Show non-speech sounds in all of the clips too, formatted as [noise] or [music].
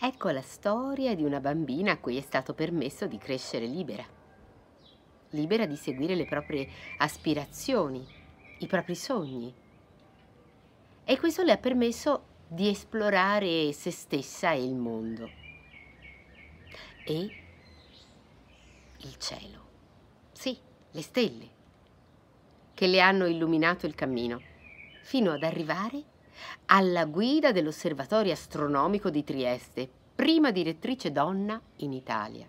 Ecco la storia di una bambina a cui è stato permesso di crescere libera, libera di seguire le proprie aspirazioni, i propri sogni. E questo le ha permesso di esplorare se stessa e il mondo e il cielo, sì, le stelle, che le hanno illuminato il cammino, fino ad arrivare a alla guida dell'Osservatorio astronomico di Trieste, prima direttrice donna in Italia.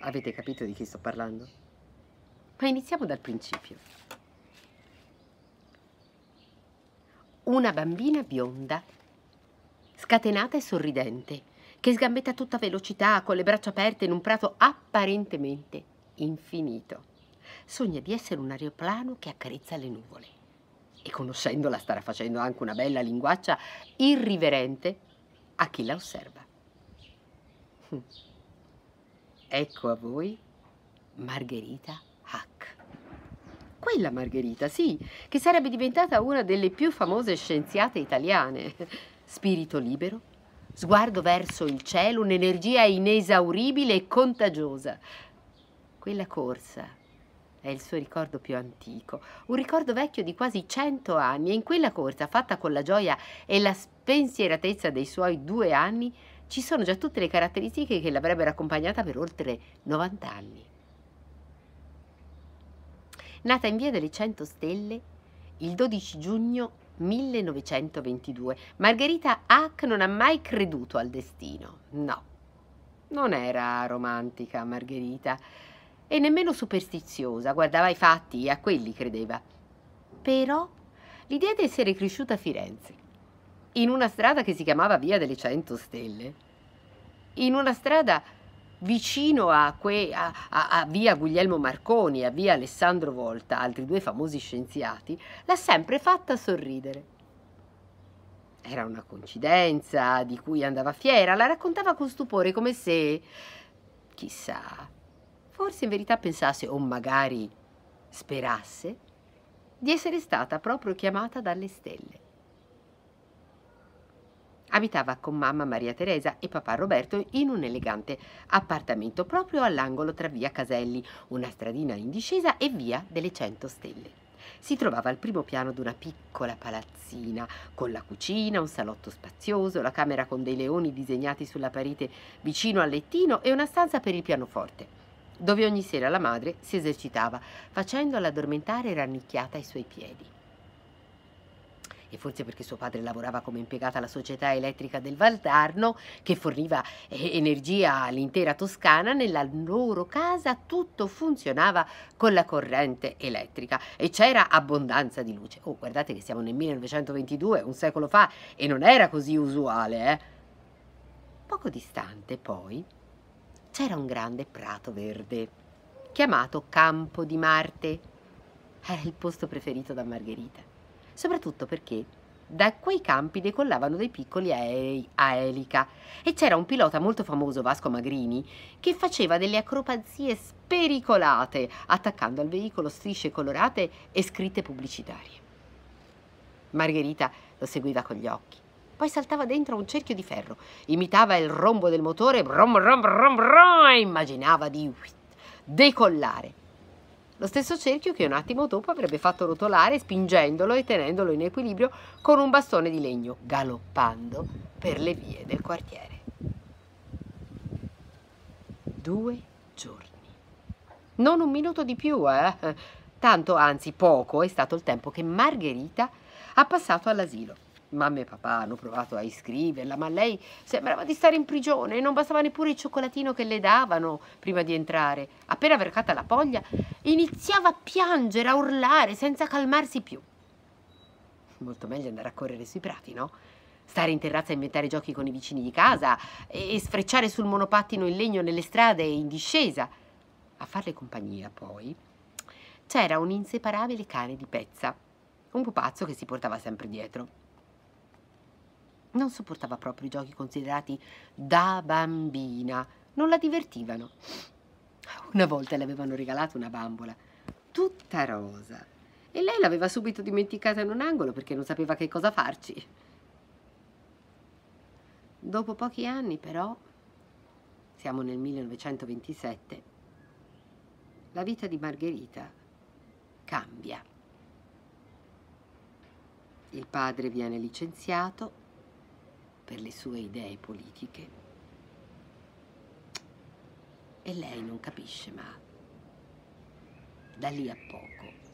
Avete capito di chi sto parlando? Ma iniziamo dal principio. Una bambina bionda, scatenata e sorridente, che sgambetta a tutta velocità, con le braccia aperte in un prato apparentemente infinito. Sogna di essere un aeroplano che accarezza le nuvole e conoscendola starà facendo anche una bella linguaccia irriverente a chi la osserva. [laughs] Ecco a voi Margherita Hack. Quella Margherita, sì, che sarebbe diventata una delle più famose scienziate italiane. [laughs] Spirito libero, sguardo verso il cielo, un'energia inesauribile e contagiosa. Quella corsa è il suo ricordo più antico, un ricordo vecchio di quasi cento anni e in quella corsa, fatta con la gioia e la spensieratezza dei suoi due anni, ci sono già tutte le caratteristiche che l'avrebbero accompagnata per oltre 90 anni. Nata in via delle 100 Stelle il 12 giugno 1922, Margherita Hack non ha mai creduto al destino. No, non era romantica Margherita e nemmeno superstiziosa, guardava i fatti e a quelli credeva. Però l'idea di essere cresciuta a Firenze, in una strada che si chiamava Via delle Cento Stelle, in una strada vicino a, que, a, a, a, via Guglielmo Marconi, a via Alessandro Volta, altri due famosi scienziati, l'ha sempre fatta sorridere. Era una coincidenza di cui andava fiera, la raccontava con stupore come se, chissà, Forse in verità pensasse, o magari sperasse, di essere stata proprio chiamata dalle stelle. Abitava con mamma Maria Teresa e papà Roberto in un elegante appartamento proprio all'angolo tra via Caselli, una stradina in discesa e via delle Cento Stelle. Si trovava al primo piano di una piccola palazzina, con la cucina, un salotto spazioso, la camera con dei leoni disegnati sulla parete vicino al lettino e una stanza per il pianoforte dove ogni sera la madre si esercitava, facendola addormentare rannicchiata ai suoi piedi. E forse perché suo padre lavorava come impiegata alla società elettrica del Valdarno, che forniva eh, energia all'intera Toscana, nella loro casa tutto funzionava con la corrente elettrica e c'era abbondanza di luce. Oh, guardate che siamo nel 1922, un secolo fa, e non era così usuale, eh? Poco distante, poi, c'era un grande prato verde, chiamato Campo di Marte. Era il posto preferito da Margherita, soprattutto perché da quei campi decollavano dei piccoli aerei a elica e c'era un pilota molto famoso, Vasco Magrini, che faceva delle acrobazie spericolate attaccando al veicolo strisce colorate e scritte pubblicitarie. Margherita lo seguiva con gli occhi poi saltava dentro a un cerchio di ferro, imitava il rombo del motore brum, brum, brum, brum, e immaginava di decollare. Lo stesso cerchio che un attimo dopo avrebbe fatto rotolare spingendolo e tenendolo in equilibrio con un bastone di legno, galoppando per le vie del quartiere. Due giorni. Non un minuto di più, eh? Tanto, anzi poco, è stato il tempo che Margherita ha passato all'asilo. Mamma e papà hanno provato a iscriverla, ma lei sembrava di stare in prigione e non bastava neppure il cioccolatino che le davano prima di entrare. Appena vercata la poglia, iniziava a piangere, a urlare, senza calmarsi più. Molto meglio andare a correre sui prati, no? Stare in terrazza a inventare giochi con i vicini di casa e sfrecciare sul monopattino in legno nelle strade in discesa. A farle compagnia, poi, c'era un inseparabile cane di pezza, un pupazzo che si portava sempre dietro. Non sopportava proprio i giochi considerati da bambina, non la divertivano. Una volta le avevano regalato una bambola, tutta rosa, e lei l'aveva subito dimenticata in un angolo perché non sapeva che cosa farci. Dopo pochi anni, però, siamo nel 1927, la vita di Margherita cambia. Il padre viene licenziato per le sue idee politiche. E lei non capisce, ma da lì a poco